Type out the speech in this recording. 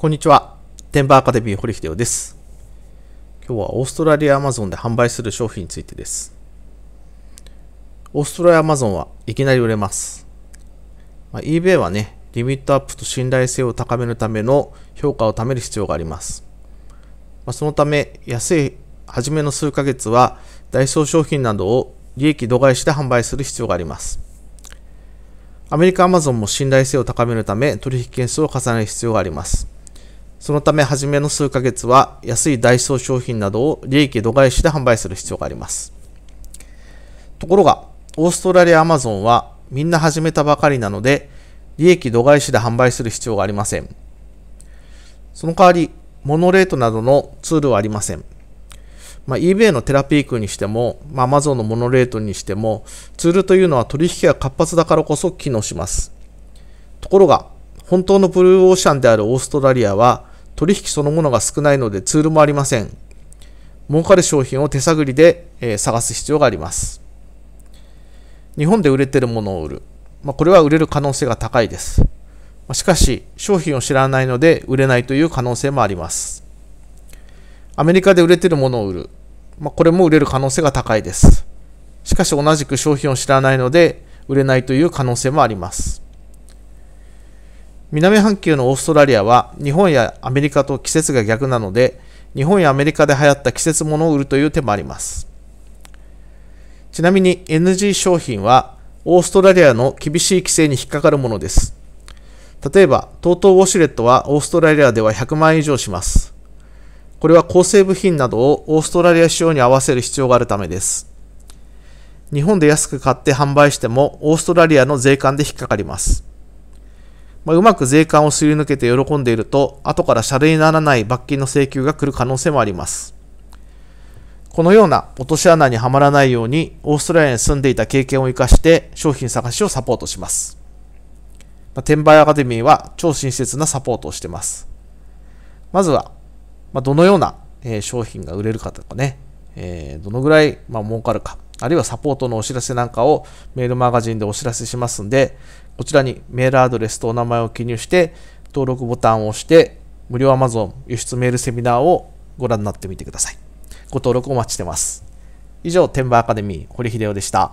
こんにちは。テンバーアカデミー堀秀夫です。今日はオーストラリアアマゾンで販売する商品についてです。オーストラリアアマゾンはいきなり売れます。まあ、eBay はね、リミットアップと信頼性を高めるための評価を貯める必要があります。まあ、そのため、安い初めの数ヶ月はダイソー商品などを利益度外視で販売する必要があります。アメリカアマゾンも信頼性を高めるため取引件数を重ねる必要があります。そのため、初めの数ヶ月は安いダイソー商品などを利益度外視で販売する必要があります。ところが、オーストラリアアマゾンはみんな始めたばかりなので、利益度外視で販売する必要がありません。その代わり、モノレートなどのツールはありません。まあ、eBay のテラピークにしても、まあ、Amazon のモノレートにしても、ツールというのは取引が活発だからこそ機能します。ところが、本当のブルーオーシャンであるオーストラリアは、取引そのものが少ないのでツールもありません。儲かる商品を手探りで、えー、探す必要があります。日本で売れてるものを売る。まあ、これは売れる可能性が高いです。ましかし、商品を知らないので売れないという可能性もあります。アメリカで売れてるものを売る。まあ、これも売れる可能性が高いです。しかし同じく商品を知らないので売れないという可能性もあります。南半球のオーストラリアは日本やアメリカと季節が逆なので日本やアメリカで流行った季節物を売るという手もありますちなみに NG 商品はオーストラリアの厳しい規制に引っかかるものです例えば TOTO ウォシュレットはオーストラリアでは100万円以上しますこれは構成部品などをオーストラリア仕様に合わせる必要があるためです日本で安く買って販売してもオーストラリアの税関で引っかかりますまあ、うまく税関をすり抜けて喜んでいると、後から謝礼にならない罰金の請求が来る可能性もあります。このような落とし穴にはまらないように、オーストラリアに住んでいた経験を活かして、商品探しをサポートします。まあ、転売アカデミーは超親切なサポートをしてます。まずは、まあ、どのような、えー、商品が売れるかとかね、えー、どのぐらい、まあ、儲かるかあるいはサポートのお知らせなんかをメールマガジンでお知らせしますんで、こちらにメールアドレスとお名前を記入して、登録ボタンを押して、無料 Amazon 輸出メールセミナーをご覧になってみてください。ご登録お待ちしてます。以上、天馬アカデミー、堀秀夫でした。